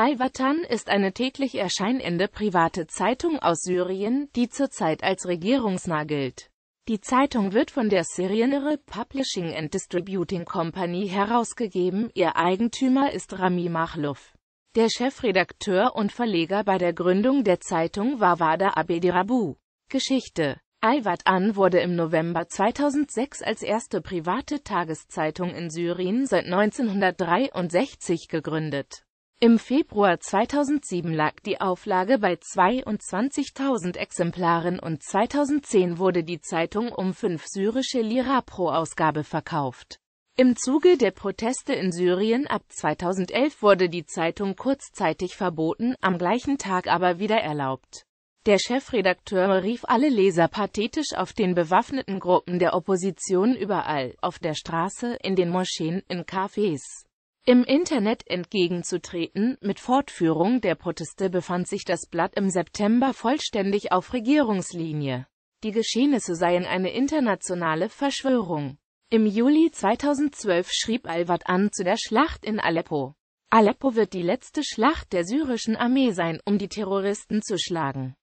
Al-Watan ist eine täglich erscheinende private Zeitung aus Syrien, die zurzeit als regierungsnah gilt. Die Zeitung wird von der Syrian Arab Publishing and Distributing Company herausgegeben, ihr Eigentümer ist Rami Makhlouf. Der Chefredakteur und Verleger bei der Gründung der Zeitung war Wada Abedirabu. Geschichte Al-Watan wurde im November 2006 als erste private Tageszeitung in Syrien seit 1963 gegründet. Im Februar 2007 lag die Auflage bei 22.000 Exemplaren und 2010 wurde die Zeitung um 5 syrische Lira pro Ausgabe verkauft. Im Zuge der Proteste in Syrien ab 2011 wurde die Zeitung kurzzeitig verboten, am gleichen Tag aber wieder erlaubt. Der Chefredakteur rief alle Leser pathetisch auf den bewaffneten Gruppen der Opposition überall, auf der Straße, in den Moscheen, in Cafés im Internet entgegenzutreten. Mit Fortführung der Proteste befand sich das Blatt im September vollständig auf Regierungslinie. Die Geschehnisse seien eine internationale Verschwörung. Im Juli 2012 schrieb al an zu der Schlacht in Aleppo. Aleppo wird die letzte Schlacht der syrischen Armee sein, um die Terroristen zu schlagen.